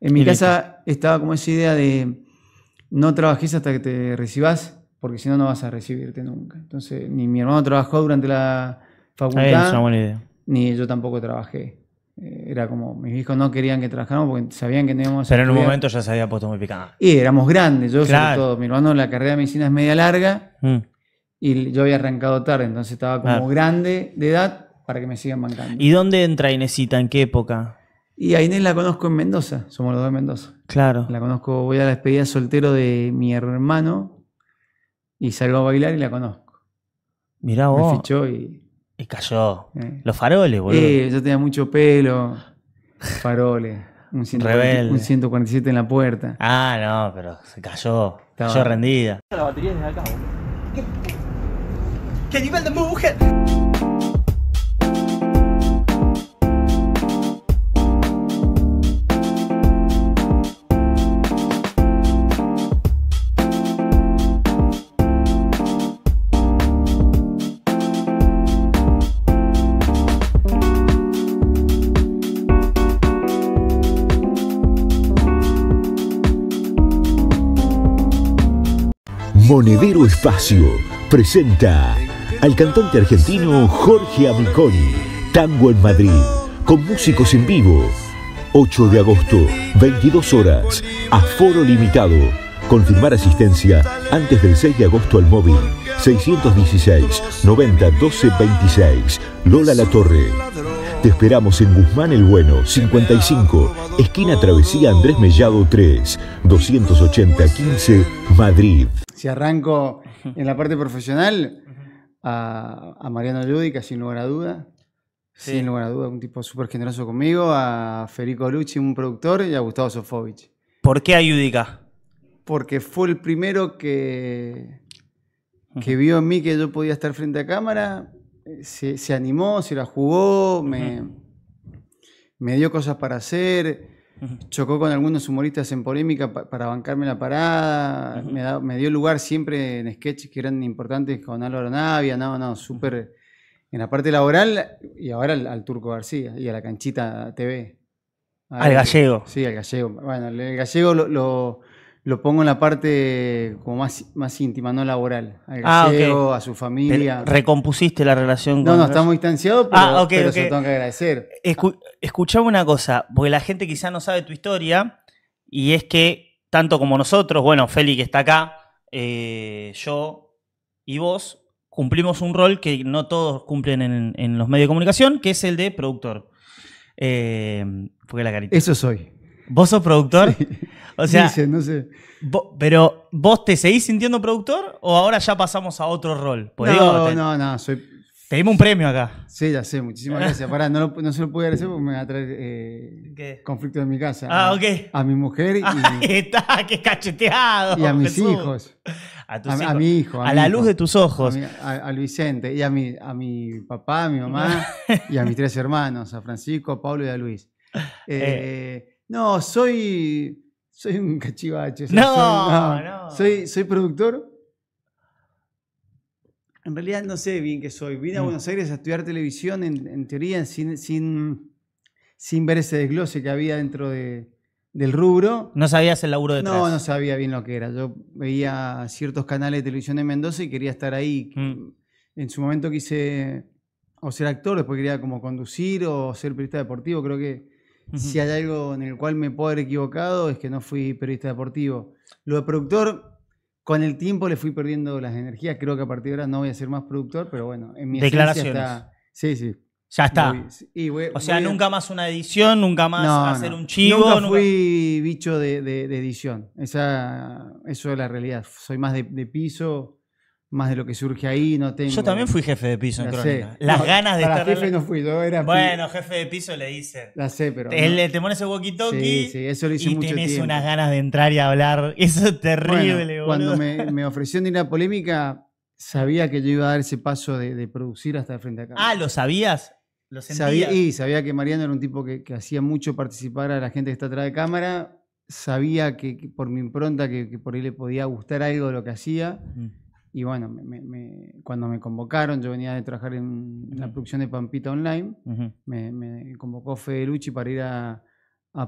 En mi casa estaba como esa idea de no trabajes hasta que te recibas, porque si no, no vas a recibirte nunca. Entonces, ni mi hermano trabajó durante la ah, facultad, ni yo tampoco trabajé. Eh, era como, mis hijos no querían que trabajáramos porque sabían que teníamos... Pero en un momento ya se había puesto muy picada. Y éramos grandes, yo sobre todo. Mi hermano, la carrera de medicina es media larga mm. y yo había arrancado tarde, entonces estaba como grande de edad para que me sigan bancando. ¿Y dónde entra Inesita? ¿En qué época? Y a Inés la conozco en Mendoza, somos los dos en Mendoza. Claro. La conozco, voy a la despedida soltero de mi hermano y salgo a bailar y la conozco. Mirá vos. Me fichó y. Y cayó. Eh. Los faroles, boludo. Eh, yo tenía mucho pelo. Faroles. Un, un 147 en la puerta. Ah, no, pero se cayó. Estaba. Cayó rendida. La batería es acá, ¿Qué? ¿Qué nivel de mujer? Monedero Espacio presenta al cantante argentino Jorge Amiconi, Tango en Madrid, con músicos en vivo. 8 de agosto, 22 horas, aforo limitado. Confirmar asistencia antes del 6 de agosto al móvil 616 90 12 26 Lola La Torre. Te esperamos en Guzmán el Bueno, 55, esquina Travesía Andrés Mellado 3, 280 15, Madrid si arranco en la parte profesional, a, Mariano Lúdica, sin lugar a duda. Sin lugar a duda, un tipo súper generoso conmigo, a Federico Lucci, un productor, y a Gustavo Sofovich. ¿Por qué a Porque fue el primero que, que vio en mí que yo podía estar frente a cámara, eh, se, animó, se la jugó, me, me dio cosas para hacer. Chocó con algunos humoristas en polémica para bancarme la parada. me, dio lugar siempre en sketches que eran importantes con Álvaro Navia. No, no, súper. En la parte laboral y ahora al, Turco García y a la Canchita TV. al gallego. Sí, al gallego. Bueno, el gallego lo lo pongo en la parte como más, íntima, no laboral. Al ah, a su familia. ¿Recompusiste la relación con No, no, estamos distanciados, ah, pero, ah, tengo que agradecer. una cosa, porque la gente quizá no sabe tu historia, y es que tanto como nosotros, bueno, Félix está acá, eh, yo y vos, cumplimos un rol que no todos cumplen en, los medios de comunicación, que es el de productor. Eh, la carita. Eso soy. ¿Vos sos productor? O sea, no sé. pero ¿vos te seguís sintiendo productor o ahora ya pasamos a otro rol? Pues no, no, no, soy... Te dimos un premio acá. Sí, ya sé, muchísimas gracias. Pará, no, se lo pude agradecer porque me va a traer eh, conflicto en mi casa. Ah, a, ok. A mi mujer y... está, qué cacheteado. Y a mis hijos. A, tus mi hijo. A, la luz de tus ojos. a, Vicente y a mi, a mi papá, a mi mamá y a mis tres hermanos, a Francisco, a Pablo y a Luis. eh. eh no, soy. Soy un cachivache. no, soy, no, no. Soy, productor. En realidad no sé bien qué soy. Vine a mm. Buenos Aires a estudiar televisión, en, teoría, sin, sin, sin, ver ese desglose que había dentro de, del rubro. ¿No sabías el laburo detrás? No, no sabía bien lo que era. Yo veía ciertos canales de televisión en Mendoza y quería estar ahí. Mm. En su momento quise o ser actor, después quería como conducir o ser periodista deportivo. Creo que si hay algo en el cual me puedo haber equivocado es que no fui periodista deportivo. Lo de productor, con el tiempo le fui perdiendo las energías. Creo que a partir de ahora no voy a ser más productor, pero bueno, en mi Declaraciones. Sí, sí. Ya está. o sea, nunca más una edición, nunca más hacer un chivo. Nunca, fui bicho de, edición. Esa, eso es la realidad. Soy más de piso más de lo que surge ahí, no tengo. Yo también fui jefe de piso en Crónica. Las ganas de estar. jefe no fui, Bueno, jefe de piso le hice. La sé, pero. El, no. Te pones walkie-talkie. Sí, sí, eso y tenés unas ganas de entrar y hablar. Eso es terrible, bueno, Cuando me, ofreció ofrecieron ir a polémica, sabía que yo iba a dar ese paso de, producir hasta el frente acá. Ah, ¿lo sabías? ¿Lo Sabía, y sabía que Mariano era un tipo que, hacía mucho participar a la gente que está atrás de cámara. Sabía que, por mi impronta, que, por ahí le podía gustar algo de lo que hacía. Y bueno, cuando me convocaron, yo venía de trabajar en la producción de Pampita Online, me, me, convocó Federucci para ir a,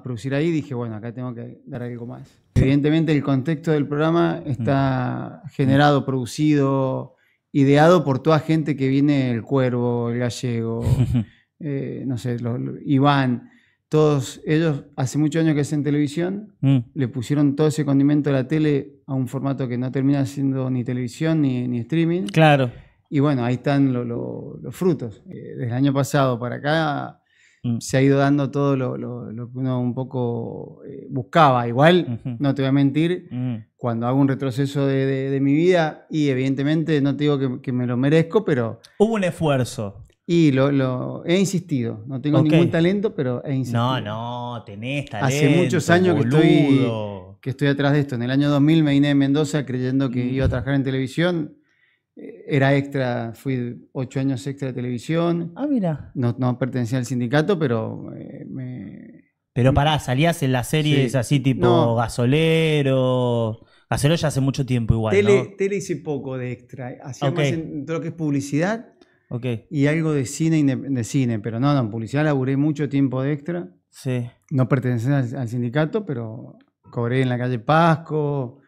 producir ahí y dije, bueno, acá tengo que dar algo más. Evidentemente el contexto del programa está generado, producido, ideado por toda gente que viene, el cuervo, el gallego, eh, no sé, Iván todos ellos, hace muchos años que hacen televisión, mm. le pusieron todo ese condimento a la tele a un formato que no termina siendo ni televisión ni, streaming. Claro. Y bueno, ahí están los frutos. Eh, desde el año pasado para acá mm. se ha ido dando todo lo, que uno un poco eh, buscaba. Igual, no te voy a mentir, mm. cuando hago un retroceso de, mi vida, y evidentemente no te digo que, que me lo merezco, pero... Hubo un esfuerzo. Y lo, he insistido, no tengo ningún talento, pero he insistido. No, no, tenés talento. Hace muchos años que estoy, que estoy atrás de esto. En el año 2000 me vine de Mendoza creyendo que mm. iba a trabajar en televisión. Eh, era extra, fui ocho años extra de televisión. Ah, mira. No, no pertenecía al sindicato, pero eh, me... Pero pará, salías en las series así tipo gasolero. Gasolero ya hace mucho tiempo igual. Tele, ¿no? tele hice poco de extra. Hacía más en todo lo que es publicidad y algo de cine, de cine, pero no, no, en publicidad laburé mucho tiempo de extra. Sí. No pertenecía al, sindicato, pero cobré en la calle Pasco.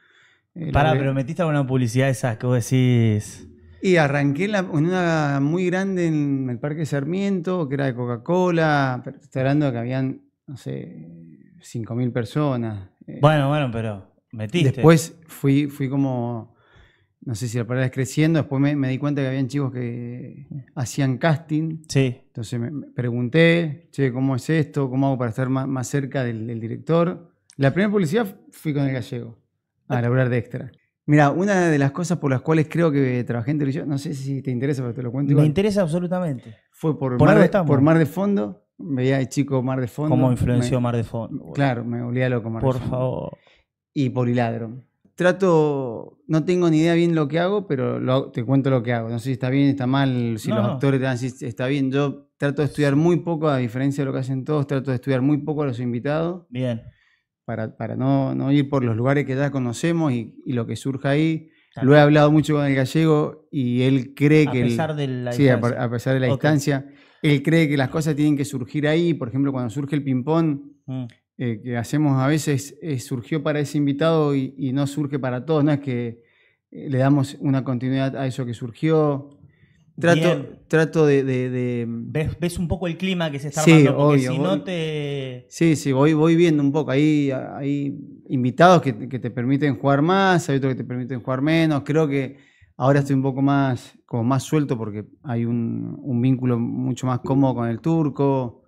Eh, Pará, pero metiste alguna publicidad esas que vos decís. Y arranqué en, una muy grande en el Parque Sarmiento, que era de Coca-Cola, estoy que habían, no sé, 5.000 personas. Eh. Bueno, bueno, pero metiste. Después fui, fui como no sé si la palabra es creciendo, después me, di cuenta que habían chicos que hacían casting. Sí. Entonces me, pregunté, che, ¿cómo es esto? ¿Cómo hago para estar más, más cerca del, director? La primera publicidad fui con el gallego, a hablar ah. de extra. Mira, una de las cosas por las cuales creo que trabajé en televisión, no sé si te interesa, pero te lo cuento. Me interesa absolutamente. Fue por, por, mar, de, por mar de Fondo, veía el chico Mar de Fondo. ¿Cómo influenció Mar de Fondo? Claro, me olía loco Mar por de Fondo. Por favor. Y por iladron trato, no tengo ni idea bien lo que hago, pero te cuento lo que hago. No sé si está bien, está mal, si los actores te dan, si está bien. Yo trato de estudiar muy poco, a diferencia de lo que hacen todos, trato de estudiar muy poco a los invitados. Bien. Para, no, ir por los lugares que ya conocemos y, lo que surja ahí. Lo he hablado mucho con el gallego y él cree que... a Pesar de la sí, a, pesar de la distancia. Él cree que las cosas tienen que surgir ahí. Por ejemplo, cuando surge el ping-pong, mm. Eh, que hacemos a veces eh, surgió para ese invitado y, no surge para todos, no es que eh, le damos una continuidad a eso que surgió. Trato, de... ¿Ves, un poco el clima que se está sí, Porque si no te... Sí, sí, voy, voy viendo un poco. Hay, hay invitados que, te permiten jugar más, hay otros que te permiten jugar menos. Creo que ahora estoy un poco más, como más suelto porque hay un vínculo mucho más cómodo con el turco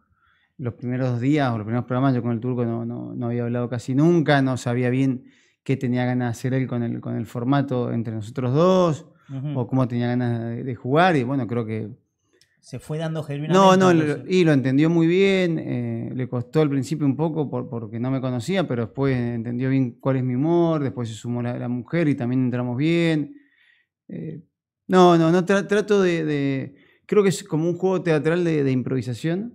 los primeros días o los primeros programas yo con el turco no, no, había hablado casi nunca, no sabía bien qué tenía ganas de hacer él con el, con el formato entre nosotros dos o cómo tenía ganas de, jugar y bueno, creo que... Se fue dando genuinamente. No, no, y lo entendió muy bien, eh, le costó al principio un poco porque no me conocía, pero después entendió bien cuál es mi humor, después se sumó la, mujer y también entramos bien. Eh, no, no, no trato de, Creo que es como un juego teatral de improvisación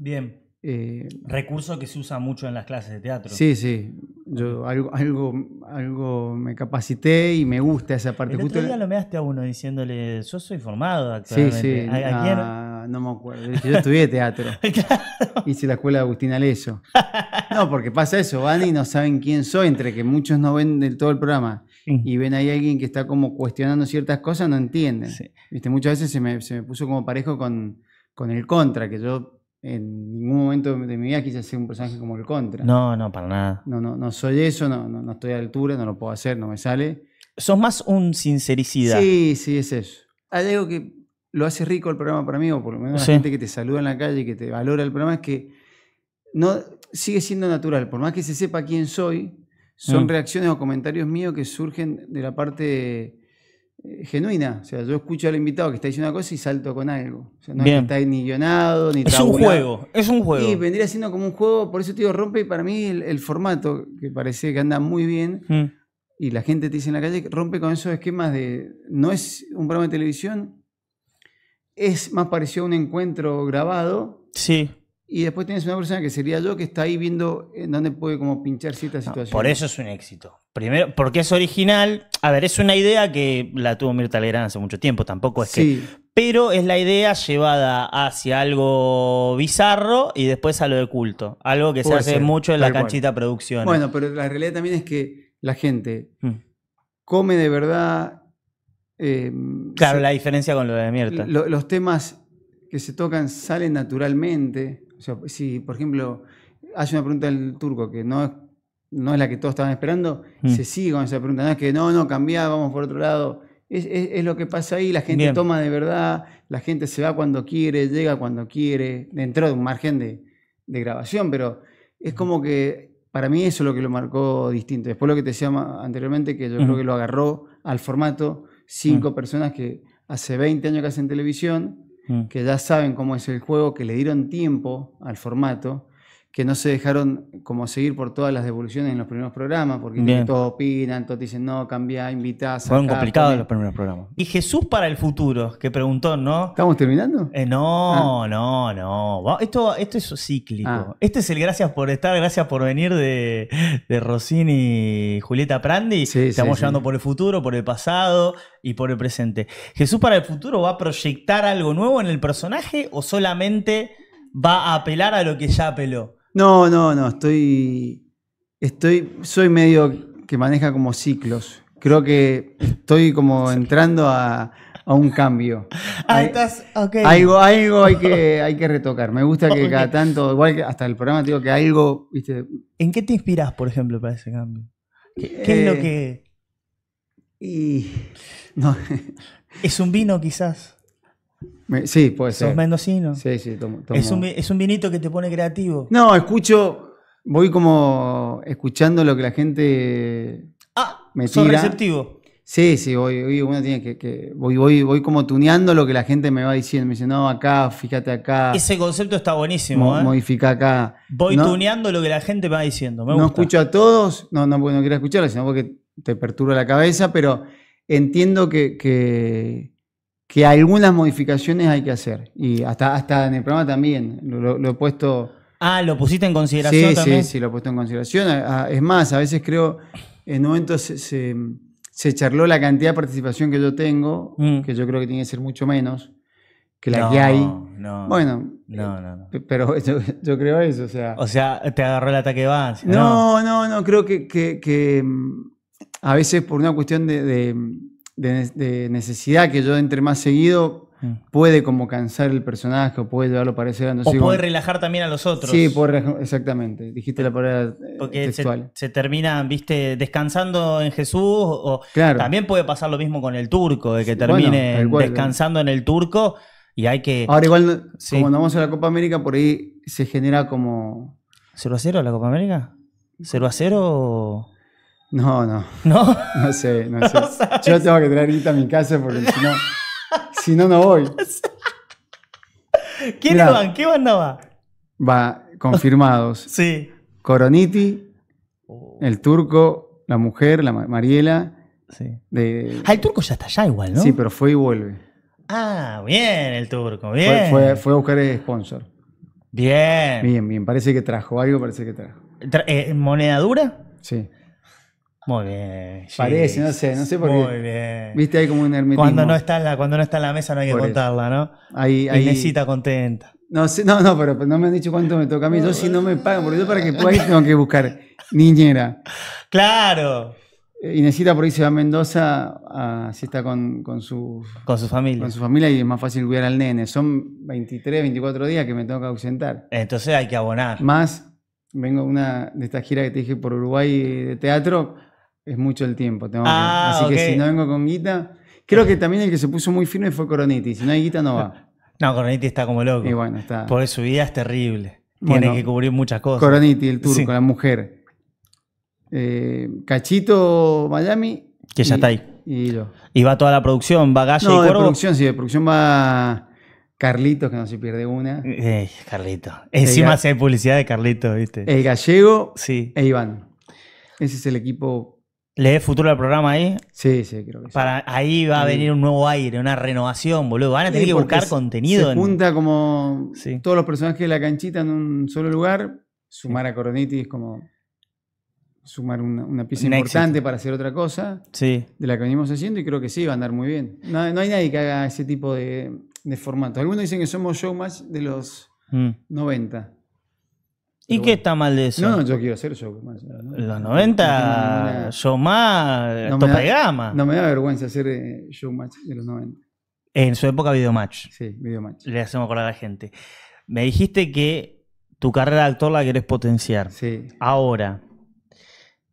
Bien. Eh, Recurso que se usa mucho en las clases de teatro. Sí, sí. Yo algo, algo, algo me capacité y me gusta esa parte. El otro lo measte a uno diciéndole, yo soy formado actualmente. Sí, sí. ¿A, ah, no me acuerdo. Yo estudié teatro. claro. Hice la escuela de Agustín Aleso. No, porque pasa eso, van y no saben quién soy, entre que muchos no ven del todo el programa y ven ahí a alguien que está como cuestionando ciertas cosas, no entienden. ¿Viste? Muchas veces se me, puso como parejo con, con el contra, que yo en ningún momento de mi vida quise ser un personaje como el contra. No, no, para nada. No, no, no soy eso, no, no, estoy a la altura, no lo puedo hacer, no me sale. Sos más un sincericida. Sí, sí, es eso. Hay algo que lo hace rico el programa para mí, o por lo menos la gente que te saluda en la calle, y que te valora el programa, es que no, sigue siendo natural. Por más que se sepa quién soy, son mm. reacciones o comentarios míos que surgen de la parte eh, genuina. O sea, yo escucho al invitado que está diciendo una cosa y salto con algo. O no es que está ni guionado, ni Es un juego, es un juego. Y vendría siendo como un juego, por eso te digo, rompe para mí el, formato, que parece que anda muy bien. Mm. Y la gente te dice en la calle, rompe con esos esquemas de. No es un programa de televisión, es más parecido a un encuentro grabado. Sí. Y después tienes una persona que sería yo que está ahí viendo en dónde puede como pinchar ciertas situaciones. Por eso es un éxito. Primero, porque es original. A ver, es una idea que la tuvo Mirta Legrand hace mucho tiempo, tampoco es que. Pero es la idea llevada hacia algo bizarro y después a lo de culto. Algo que se hace mucho en la canchita producción. Bueno, pero la realidad también es que la gente mm. come de verdad. Em, claro, la diferencia con lo de Mirta. los temas que se tocan salen naturalmente. O sea, si, por ejemplo, hace una pregunta del turco que no es no es la que todos estaban esperando, mm. se sigue con esa pregunta. No es que no, no, cambia, vamos por otro lado. Es, lo que pasa ahí, la gente toma de verdad, la gente se va cuando quiere, llega cuando quiere, dentro de un margen de, grabación, pero es como que para mí eso es lo que lo marcó distinto. Después lo que te decía anteriormente, que yo creo que lo agarró al formato cinco mm. personas que hace 20 años que hacen televisión, mm. que ya saben cómo es el juego, que le dieron tiempo al formato, que no se dejaron como seguir por todas las devoluciones en los primeros programas, porque todos opinan, todos dicen, no, cambia, invita Fueron complicados los primeros programas. Y Jesús para el futuro, que preguntó, ¿no? ¿Estamos terminando? Eh, ah. no, no, no. Esto, esto es cíclico. Ah. Este es el gracias por estar, gracias por venir de, de Rossini y Julieta Prandi. Estamos llevando por el futuro, por el pasado y por el presente. ¿Jesús para el futuro va a proyectar algo nuevo en el personaje o solamente va a apelar a lo que ya apeló? No, no, no, estoy. Estoy. Soy medio que maneja como ciclos. Creo que estoy como entrando a, un cambio. Ah, estás, Algo, hay, que, hay que retocar. Me gusta que cada tanto, igual que hasta el programa, digo que algo, ¿En qué te inspiras, por ejemplo, para ese cambio? ¿Qué, es lo eh, que.? No. ¿Es un vino, quizás? Sí, puede ser. ¿Sos mendocino? Sí, sí, tomo, Es, un, vinito que te pone creativo. No, escucho, voy como escuchando lo que la gente ah, me tira. receptivo. Sí, sí, voy, voy tiene que, voy, como tuneando lo que la gente me va diciendo. Me dice, no, acá, fíjate acá. Ese concepto está buenísimo, ¿eh? Modifica acá. Voy tuneando lo que la gente me va diciendo. Me no escucho a todos, no, no quiero escucharlos, sino porque te perturba la cabeza, pero entiendo que que algunas modificaciones hay que hacer. Y hasta, hasta en el programa también lo, lo he puesto... Ah, ¿lo pusiste en consideración sí, también? Sí, sí, lo he puesto en consideración. Es más, a veces creo, en un se, se, charló la cantidad de participación que yo tengo, mm. que yo creo que tiene que ser mucho menos que la que hay. bueno, no, no, no. Eh, pero yo, creo eso, o sea... O sea, te agarró el ataque de No, no, no, creo que, mm, a veces por una cuestión de de, necesidad que yo entre más seguido, mm. puede como cansar el personaje o puede llevarlo parecer a O puede relajar también a los otros. Sí, puede exactamente. Dijiste la palabra eh, Porque Se, termina, viste, descansando en Jesús o también puede pasar lo mismo con el turco, de que termine descansando en el turco y hay que... Ahora igual, cuando vamos a la Copa América, por ahí se genera como... ¿Cero a cero la Copa América? ¿Cero a 0? No, no. ¿No? No sé, no, sé. Yo tengo que traer guita a mi casa porque si no, si no, no voy. ¿Quiénes van? ¿Qué banda va? Va, confirmados. sí. Coroniti, oh. el turco, la mujer, la Mariela. Sí. Ah, el turco ya está allá igual, ¿no? Sí, pero fue y vuelve. Ah, bien el turco, bien. Fue, a buscar el sponsor. Bien. Bien, bien. Parece que trajo algo, parece que trajo. Eh, ¿Moneda dura? Sí. Muy bien. Parece, no sé, no sé por qué. Muy bien. Viste, hay como un hermetismo. Cuando no está en la, cuando no está la mesa no hay que contarla, ¿no? Ahí, ahí... contenta. No no, no, pero no me han dicho cuánto me toca a mí. Yo si no me pagan, porque yo para que pueda ir tengo que buscar niñera. Claro. Inesita eh, por ahí se va a Mendoza, si está con, su, con su familia. Con su familia y es más fácil cuidar al nene. Son 23, 24 días que me tengo que ausentar. Entonces hay que abonar. Más, vengo una de estas giras que te dije por Uruguay eh, de teatro es mucho el tiempo. Tengo ah, Así que si no vengo con guita. Creo que también el que se puso muy firme fue Coroniti. Si no hay guita, no va. No, Coroniti está como loco. Y bueno, está. Por su vida es terrible. Tiene que cubrir muchas cosas. Coroniti, el turco, la mujer. Eh, Cachito, Miami. Que ya está ahí. Y, va toda la producción, va Galle no, de producción, sí, de producción va Carlitos, que no se pierde una. Ey, Carlitos. Encima se hace publicidad de Carlitos, ¿viste? El gallego sí. e Iván. Ese es el equipo le futuro al programa ahí. Sí, sí, creo que para, sí. Ahí va a venir un nuevo aire, una renovación, boludo. Van a tener que buscar contenido. Se junta como todos los personajes de la canchita en un solo lugar. Sumar a Coroniti como sumar una, pieza importante para hacer otra cosa sí. de la que venimos haciendo y creo que sí, va a andar muy bien. No, hay nadie que haga ese tipo de, formato. Algunos dicen que somos show de los 90. Mm. ¿Y qué está mal de eso? No, yo quiero hacer show. Los 90, yo más, no gama. No me da vergüenza hacer eh, show de los 90. En su época, Videomatch. Sí, Videomatch. Le hacemos acordar a la gente. Me dijiste que tu carrera de actor la querés potenciar. Sí. Ahora,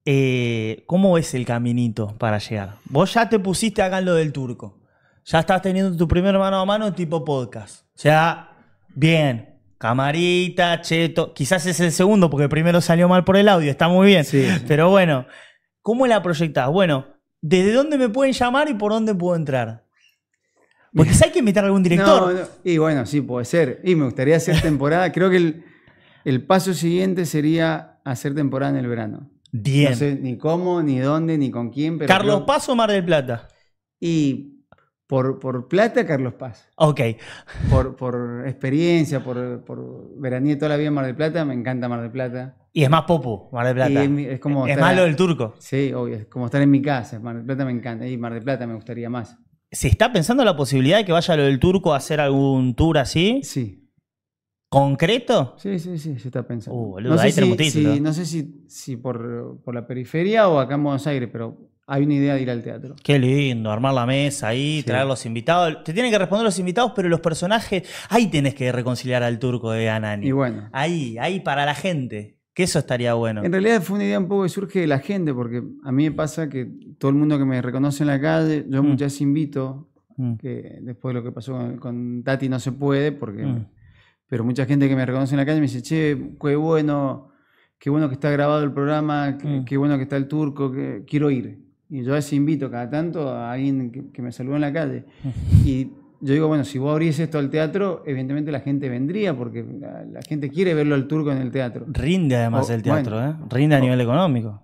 eh, ¿cómo es el caminito para llegar? Vos ya te pusiste acá en lo del turco. Ya estás teniendo tu primer mano a mano tipo podcast. O sea, bien, Camarita, Cheto. Quizás es el segundo porque el primero salió mal por el audio, está muy bien. Pero bueno, ¿cómo la proyectás? Bueno, ¿desde dónde me pueden llamar y por dónde puedo entrar? Porque si hay que invitar a algún director. Y bueno, sí, puede ser. Y me gustaría hacer temporada. Creo que el, paso siguiente sería hacer temporada en el verano. Bien. No sé ni cómo, ni dónde, ni con quién. Carlos Paso, Mar del Plata. Y por, plata, Carlos Paz. Ok. Por, por experiencia, por, por veranía toda la vida en Mar del Plata, me encanta Mar del Plata. Y es más popu, Mar del Plata. es, más como del turco. Sí, obvio, es como estar en mi casa. Mar del Plata me encanta. Y Mar del Plata me gustaría más. ¿Se está pensando la posibilidad de que vaya lo del turco a hacer algún tour así? Sí. ¿Concreto? Sí, sí, sí, se está pensando. Uh, boludo, no, sé si, no sé si, si por, por la periferia o acá en Buenos Aires, pero hay una idea de ir al teatro. Qué lindo, armar la mesa ahí, traer los invitados. Te tienen que responder los invitados, pero los personajes, ahí tenés que reconciliar al turco de Anani. Y bueno. Ahí, ahí para la gente. Que eso estaría bueno. En realidad fue una idea un poco que surge de la gente, porque a mí me pasa que todo el mundo que me reconoce en la calle, yo mm. muchas invito, mm. que después de lo que pasó con, Tati no se puede, porque... Mm. Pero mucha gente que me reconoce en la calle me dice, che, qué bueno, qué bueno que está grabado el programa, qué, qué bueno que está el turco, que quiero ir. Y yo a veces invito cada tanto a alguien que, me saluda en la calle. Y yo digo, bueno, si vos abrís esto al teatro, evidentemente la gente vendría porque la, gente quiere verlo al turco en el teatro. Rinde además el teatro, ¿eh? Rinde a nivel económico.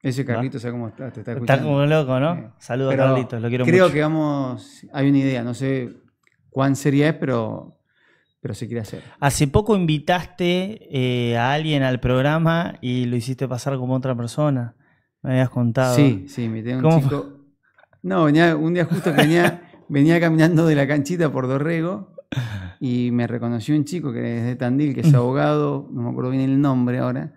Ese Carlito, cómo está? Te está, está como loco, ¿no? Saludos a Carlitos, lo quiero mucho. Creo que vamos, hay una idea, no sé cuán seria es, pero, pero se quiere hacer. Hace poco invitaste eh, a alguien al programa y lo hiciste pasar como otra persona. Me habías contado. Sí, sí, me tengo un chico. No, un día justo venía, caminando de la canchita por Dorrego y me reconoció un chico que es de Tandil, que es abogado, no me acuerdo bien el nombre ahora.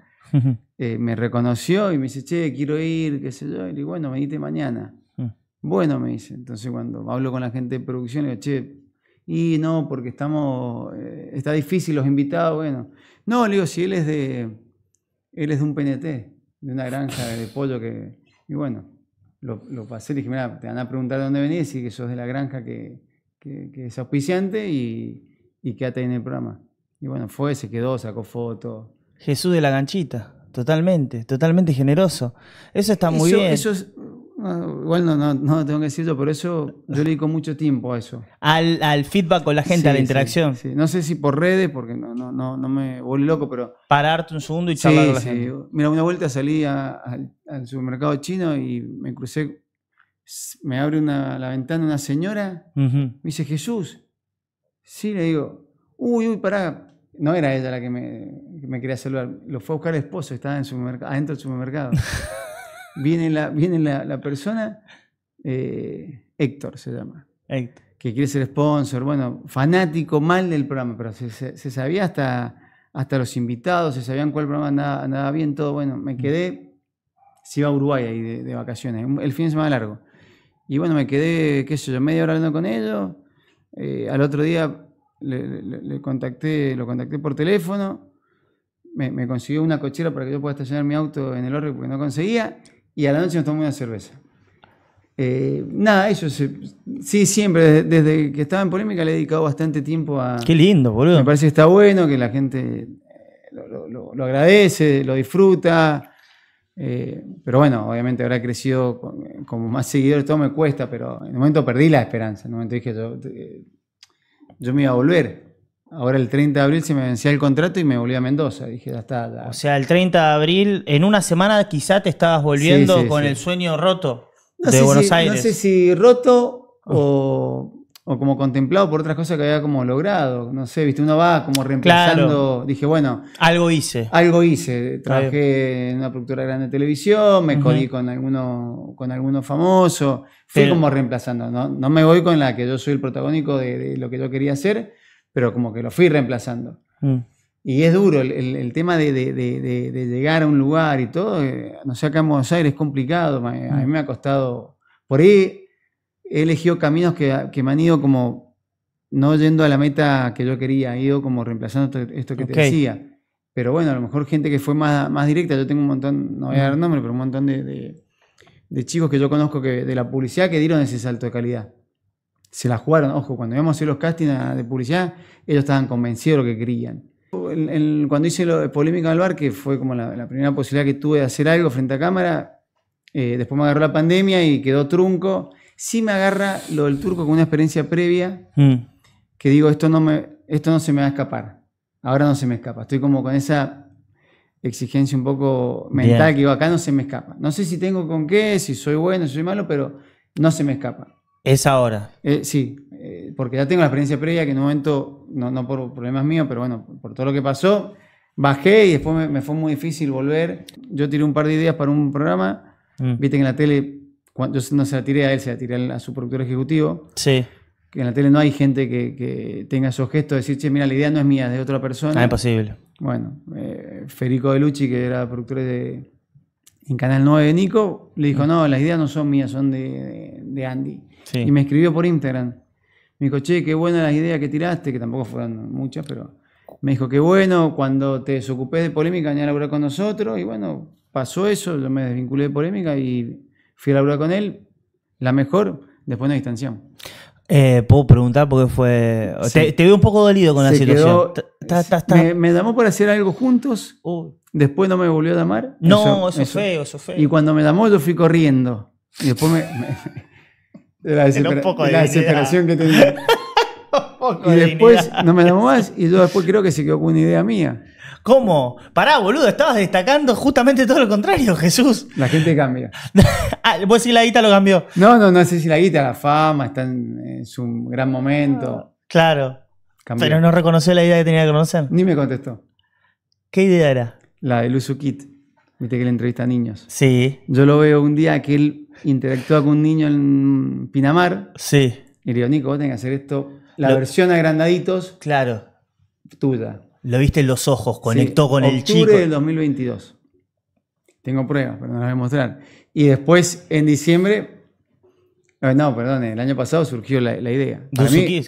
Eh, me reconoció y me dice, che, quiero ir, qué sé yo. Y le digo, bueno, venite mañana. Bueno, me dice. Entonces, cuando hablo con la gente de producción, le digo, che, y no, porque estamos, eh, está difícil los invitados, bueno. No, le digo, si él es de, él es de un PNT de una granja de pollo que. Y bueno, lo, pasé y dije, mira, te van a preguntar de dónde venís y que sos de la granja que, es auspiciante y, y quédate en el programa. Y bueno, fue, se quedó, sacó fotos. Jesús de la ganchita, totalmente, totalmente generoso. Eso está muy bien. Eso es, Ah, igual no, tengo que decirlo, pero eso yo le dedico mucho tiempo a eso. Al, feedback con la gente, a la interacción. No sé si por redes, porque no, no, no, no me volví loco, pero. Pararte un segundo y charlar con la gente. Mira, una vuelta salí al supermercado chino y me crucé. Me abre la ventana una señora, me dice Jesús. Sí, le digo, uy, uy, pará. No era ella la que me, quería saludar. Lo fue a buscar el esposo, estaba en supermercado, adentro del supermercado. viene la, viene la, persona, eh, Héctor se llama. Héctor. Que quiere ser sponsor, bueno, fanático mal del programa, pero se, sabía hasta, hasta los invitados, se sabían cuál programa andaba, bien, todo. Bueno, me mm. quedé, se iba a Uruguay ahí de, vacaciones, el fin de semana largo. Y bueno, me quedé, qué sé yo, media hora hablando con ellos. Eh, al otro día le, contacté, lo contacté por teléfono. Me, consiguió una cochera para que yo pueda estacionar mi auto en el orden, porque no conseguía y a la noche nos tomamos una cerveza. Eh, nada, eso sí, siempre, desde, que estaba en polémica le he dedicado bastante tiempo a... Qué lindo, boludo. Me parece que está bueno, que la gente eh, lo, agradece, lo disfruta. Eh, pero bueno, obviamente habrá crecido como más seguidores, todo me cuesta, pero en un momento perdí la esperanza, en un momento dije yo, yo me iba a volver. Ahora el 30 de abril se me vencía el contrato y me volví a Mendoza. Dije, ya está. O sea, el 30 de abril, en una semana quizá te estabas volviendo con el sueño roto de Buenos Aires. No sé si roto ah. o, como contemplado por otras cosas que había como logrado. No sé, viste, uno va como reemplazando. Dije, bueno. Algo hice. Algo hice. Trabajé en una productora grande de televisión, me uh con alguno, con alguno famoso. Fui como reemplazando. ¿no? no me voy con la que yo soy el protagónico de lo que yo quería hacer pero como que lo fui reemplazando. Mm. Y es duro, el, tema de, llegar a un lugar y todo, eh, no sé, acá en Buenos Aires es complicado, eh, a mí mm. me ha costado, por ahí he elegido caminos que, que me han ido como, no yendo a la meta que yo quería, he ido como reemplazando esto, que te decía. Pero bueno, a lo mejor gente que fue más, más directa, yo tengo un montón, no voy a dar mm. nombre, pero un montón de, de chicos que yo conozco que, de la publicidad que dieron ese salto de calidad se la jugaron. Ojo, cuando íbamos a hacer los castings de publicidad, ellos estaban convencidos de lo que querían. cuando hice lo de Polémica al Bar, que fue como la, primera posibilidad que tuve de hacer algo frente a cámara, eh, después me agarró la pandemia y quedó trunco. si me agarra lo del turco con una experiencia previa, mm. que digo, esto no, me, esto no se me va a escapar. Ahora no se me escapa. Estoy como con esa exigencia un poco mental que digo, acá no se me escapa. No sé si tengo con qué, si soy bueno, si soy malo, pero no se me escapa. Es ahora. Eh, sí, eh, porque ya tengo la experiencia previa que en un momento, no, no por problemas míos, pero bueno, por todo lo que pasó, bajé y después me, fue muy difícil volver. Yo tiré un par de ideas para un programa. Mm. Viste que en la tele, cuando, yo no se la tiré a él, se la tiré a su productor ejecutivo. Sí. Que en la tele no hay gente que, tenga esos gestos de decir, che, mira, la idea no es mía, es de otra persona. Es ah, imposible. Bueno, eh, federico De lucci que era productor de en Canal 9 Nico, le dijo, mm. no, las ideas no son mías, son de, Andy. Y me escribió por Instagram. Me dijo, che, qué buenas las ideas que tiraste, que tampoco fueron muchas, pero me dijo, qué bueno, cuando te desocupes de polémica, venía a laburar con nosotros. Y bueno, pasó eso, yo me desvinculé de polémica y fui a laburar con él. La mejor, después no distanciamos. Eh, Puedo preguntar porque fue. Te, veo un poco dolido con la situación. me, me, llamó para hacer algo juntos. Uh. Después no me volvió a llamar. No, eso, es feo, eso feo. Y cuando me llamó yo fui corriendo. Y después me... la, desesperación que tenía. y después no me llamó más y yo después creo que se quedó con una idea mía. ¿Cómo? Pará, boludo, estabas destacando justamente todo lo contrario, Jesús. La gente cambia. ah, vos si la guita lo cambió. No, no, no sé si la guita, la fama, está en, su gran momento. Claro. Pero no reconoció la idea que tenía que conocer. Ni me contestó. ¿Qué idea era? La de Luzu Kit. Viste que le entrevista a niños. Sí. Yo lo veo un día que él interactúa con un niño en Pinamar. Sí. Y le digo, Nico, vos tenés que hacer esto. La versión agrandaditos. Claro. Tuya. Lo viste en los ojos, conectó con el chico. Octubre del 2022. Tengo pruebas, pero no las voy a mostrar. Y después, en diciembre. Eh, no, perdón, el año pasado surgió la, idea.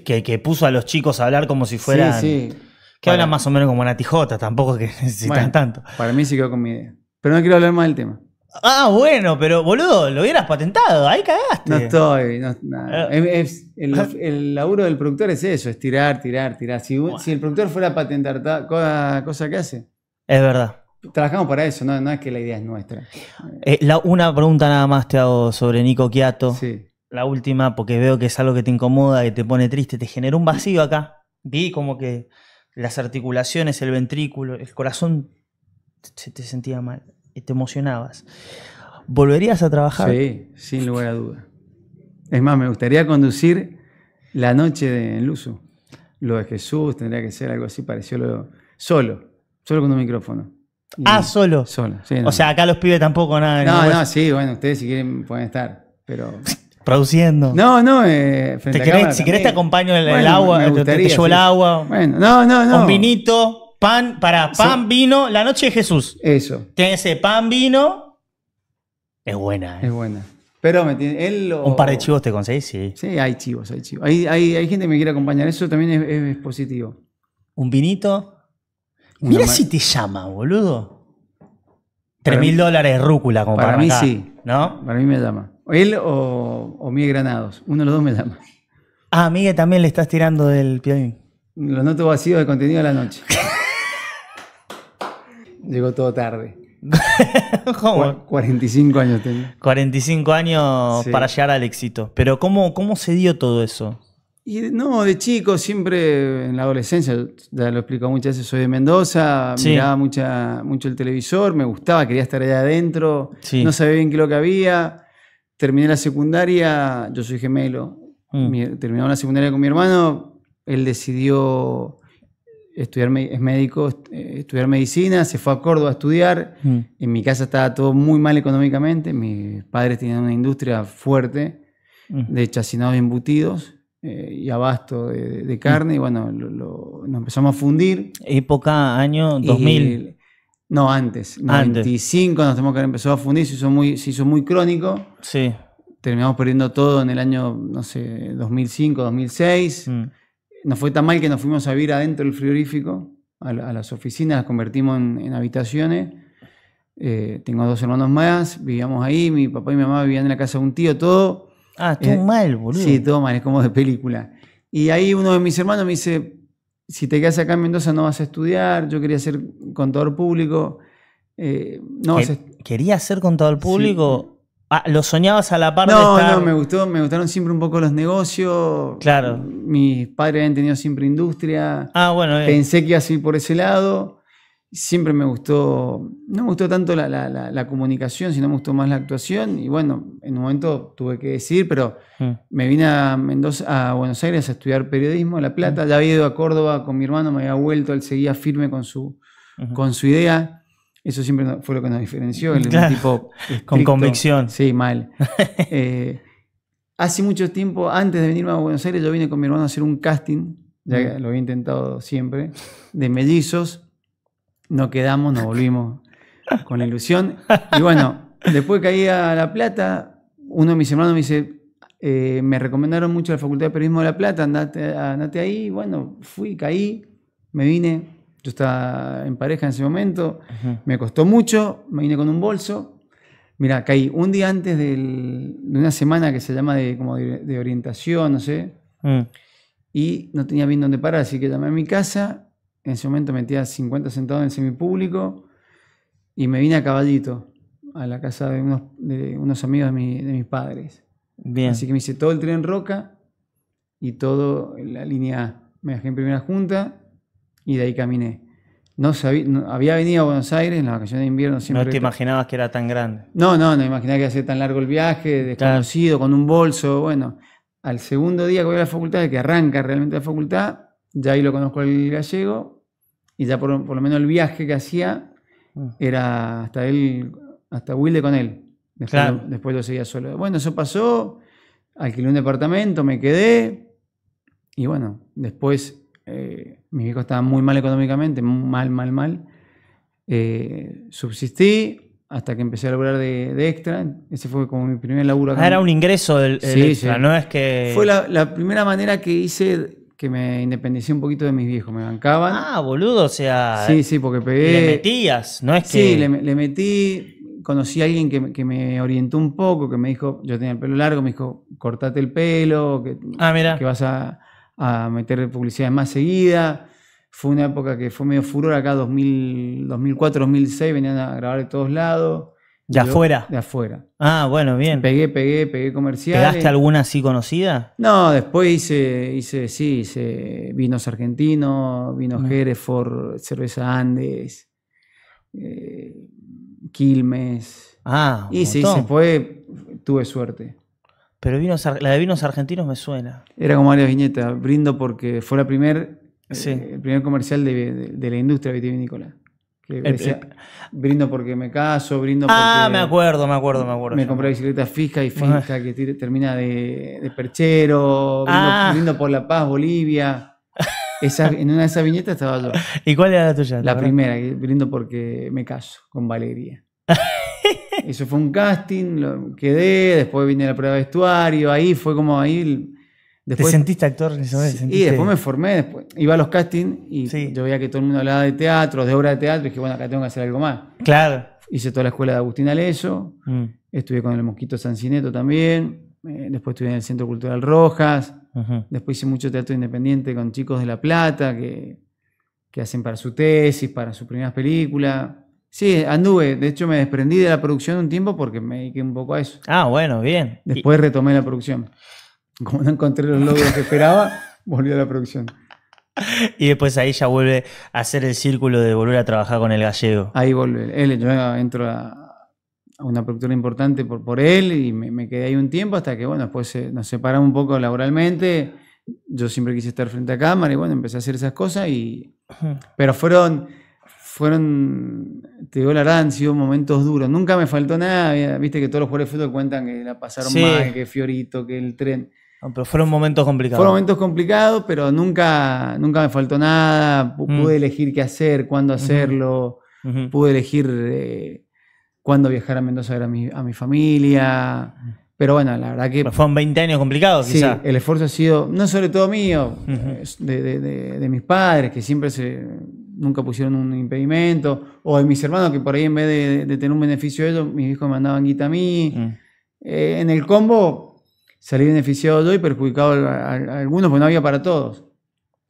que, que, puso a los chicos a hablar como si fueran. Sí, sí. Que hablan más o menos como una tijota, tampoco que necesitan tanto. Para mí sí quedó con mi idea. Pero no quiero hablar más del tema. Ah, bueno, pero boludo, lo hubieras patentado, ahí cagaste. No estoy, no, ah. ah. el, laburo del productor es eso, es tirar, tirar, tirar. Si, el productor fuera a patentar toda cosa que hace. Es verdad. Trabajamos para eso, no, es que la idea es nuestra. Eh, una pregunta nada más te hago sobre Nico Quiato. Sí. La última, porque veo que es algo que te incomoda, que te pone triste, te generó un vacío acá. Vi como que las articulaciones, el ventrículo, el corazón te sentía mal, eh, te emocionabas. ¿Volverías a trabajar? Sí, sin lugar a duda. Es más, me gustaría conducir la noche de, en Luso. Lo de Jesús tendría que ser algo así, pareció lo, solo, solo con un micrófono. ah, solo. Solo, O sea, acá los pibes tampoco nada. no, no, sí, bueno, ustedes si quieren pueden estar, pero produciendo. No, no, eh, si querés te acompaño el, agua, te, llevo el agua. Bueno, no, no, no. Un vinito, pan, para pan, vino, la noche de Jesús. Eso. que ese pan, vino. Es buena. Eh. Es buena. Pero Un par de chivos te conseguís, sí. Sí, hay chivos, hay chivos. Hay, gente que me quiere acompañar, eso también es, positivo. Un vinito. Mira si te llama, boludo. Tres mil dólares rúcula, como para, mí sí. ¿No? Para mí me llama él o, Miguel Granados. Uno de los dos me llama. Ah, Miguel también le estás tirando del piano. Lo noto vacío de contenido a la noche. Llegó todo tarde. ¿Cómo? 45 años tenía. 45 años para llegar al éxito. Pero ¿cómo, cómo se dio todo eso? Y no, de chico, siempre en la adolescencia, ya lo explico muchas veces, soy de Mendoza, miraba mucho el televisor, me gustaba, quería estar allá adentro, no sabía bien qué lo que había terminé la secundaria, yo soy gemelo, mm. terminaba la secundaria con mi hermano, él decidió estudiar, es eh, estudiar medicina, se fue a Córdoba a estudiar, mm. en mi casa estaba todo muy mal económicamente, mis padres tenían una industria fuerte mm. de chacinados y embutidos. Eh, y abasto de, carne, y bueno, nos empezamos a fundir. Época, año 2000. No, antes. antes. 95 nos tenemos que haber a fundir, se hizo muy, muy crónico. Sí. Terminamos perdiendo todo en el año, no sé, 2005, 2006. Mm. No Nos fue tan mal que nos fuimos a vivir adentro del frigorífico, a, las oficinas, las convertimos en, habitaciones. Eh, tengo dos hermanos más, vivíamos ahí, mi papá y mi mamá vivían en la casa de un tío, todo. Ah, todo eh, mal, boludo. Sí, todo mal, es como de película. Y ahí uno de mis hermanos me dice, si te quedas acá en Mendoza no vas a estudiar, yo quería ser contador público. Eh, no vas ¿Querías ser contador público? Ah, ¿Lo soñabas a la par de estar... No, me gustó, me gustaron siempre un poco los negocios. Claro. Mis padres habían tenido siempre industria. Ah, bueno. Eh. Pensé que iba a por ese lado siempre me gustó, no me gustó tanto la, comunicación, sino me gustó más la actuación. Y bueno, en un momento tuve que decidir, pero mm. me vine a Mendoza, a Buenos Aires a estudiar periodismo a La Plata. Ya había ido a Córdoba con mi hermano, me había vuelto, él seguía firme con su, con su idea. Eso siempre fue lo que nos diferenció, el tipo con convicción. Sí, mal. Eh, hace mucho tiempo, antes de venirme a Buenos Aires, yo vine con mi hermano a hacer un casting, ya mm. lo había intentado siempre, de mellizos no quedamos, no volvimos con la ilusión. Y bueno, después caí a La Plata, uno de mis hermanos me dice, eh, me recomendaron mucho la Facultad de Periodismo de La Plata, andate, andate ahí, bueno, fui, caí, me vine, yo estaba en pareja en ese momento, me costó mucho, me vine con un bolso. Mira, caí un día antes de una semana que se llama de, orientación, no sé, mm. y no tenía bien dónde parar, así que llamé a mi casa en ese momento metía 50 centavos en el semipúblico y me vine a caballito a la casa de unos, amigos de, mis padres. Así que me hice todo el tren Roca y todo la línea A. Me bajé en primera junta y de ahí caminé. No, había venido a Buenos Aires en las vacaciones de invierno. Siempre no te imaginabas que era tan grande. No, no, no imaginaba que iba a ser tan largo el viaje, desconocido, con un bolso. Bueno, al segundo día que voy a la facultad, que arranca realmente la facultad, ya ahí lo conozco el gallego, y ya por, lo menos el viaje que hacía ah. era hasta él, hasta Wilde con él. Después, lo seguía solo. Bueno, eso pasó, alquilé un departamento, me quedé y bueno, después mi eh, mis hijos estaban muy mal económicamente, mal, mal, mal. Eh, subsistí hasta que empecé a lograr de, extra. Ese fue como mi primer laburo ah, era un ingreso del, extra, no es que... Fue la primera manera que hice que me independicé un poquito de mis viejos, me bancaban. Ah, boludo, o sea. Sí, sí, porque pegué. Le metías, ¿no es que.? Sí, le, metí. Conocí a alguien que, me orientó un poco, que me dijo, yo tenía el pelo largo, me dijo, cortate el pelo, que, ah, que vas a, meter publicidad más seguida, Fue una época que fue medio furor acá, 2000, 2004, 2006, venían a grabar de todos lados. ¿De afuera? De afuera. Ah, bueno, bien. Pegué, pegué, pegué comerciales. ¿Pegaste alguna así conocida? No, después hice, hice sí, hice vinos argentinos, vinos Hereford, cerveza Andes, eh, Quilmes. Ah, y sí, se fue, tuve suerte. Pero vinos, la de vinos argentinos me suena. Era como varias Viñeta, brindo porque fue la primer, eh, el primer comercial de la industria vitivinícola brindo porque me caso, brindo ah, porque. Ah, me acuerdo, me acuerdo, me acuerdo. Me compré bicicleta fija y fija que termina de, perchero. Ah. Brindo, por la paz, Bolivia. Esa, en una de esas viñetas estaba yo. ¿Y cuál era la tuya? La primera, brindo porque me caso con Valeria. Eso fue un casting, lo, quedé, después vine a la prueba de vestuario, ahí fue como ahí Después, ¿Te sentiste actor Sí, Y después me formé, después iba a los castings y yo veía que todo el mundo hablaba de teatro, de obra de teatro, y dije, bueno, acá tengo que hacer algo más. Claro. Hice toda la escuela de Agustín Aleso, mm. estuve con el Mosquito Sancineto también, eh, después estuve en el Centro Cultural Rojas, después hice mucho teatro independiente con chicos de La Plata que, hacen para su tesis, para sus primeras películas. Sí, anduve. De hecho, me desprendí de la producción un tiempo porque me dediqué un poco a eso. Ah, bueno, bien. Después retomé la producción. Como no encontré los logros que esperaba, volví a la producción. Y después ahí ya vuelve a hacer el círculo de volver a trabajar con el gallego. Ahí vuelve. Él, yo entro a, una productora importante por, por él y me, quedé ahí un tiempo hasta que, bueno, después eh, nos separamos un poco laboralmente. Yo siempre quise estar frente a cámara y, bueno, empecé a hacer esas cosas. y Pero fueron, fueron te digo la verdad, han sido momentos duros. Nunca me faltó nada. Viste que todos los jugadores de fútbol cuentan que la pasaron mal, que Fiorito, que el tren pero fueron momentos complicados. Fueron momentos complicados, pero nunca, nunca me faltó nada. Mm. Pude elegir qué hacer, cuándo hacerlo. Pude elegir eh, cuándo viajar a Mendoza a ver a mi, familia. Pero bueno, la verdad que. Pero fueron 20 años complicados, sí, El esfuerzo ha sido, no sobre todo mío, de, mis padres, que siempre se, nunca pusieron un impedimento, o de mis hermanos, que por ahí en vez de, tener un beneficio de ellos, mis hijos me mandaban guita a mí. Mm. Eh, en el combo salí beneficiado yo y perjudicado a, algunos, porque no había para todos.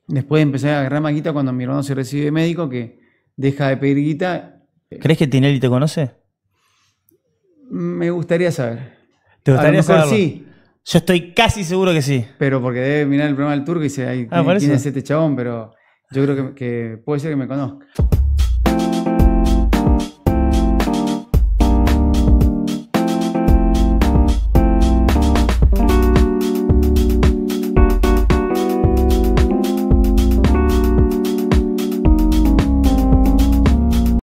Después empecé a agarrar maquita cuando mi hermano se recibe médico, que deja de pedir guita. ¿Crees que Tinelli te conoce? Me gustaría saber. ¿Te gustaría saber? Sí. Yo estoy casi seguro que sí. Pero porque debe mirar el programa del turco y dice, ahí, tiene este chabón, pero yo creo que, que puede ser que me conozca.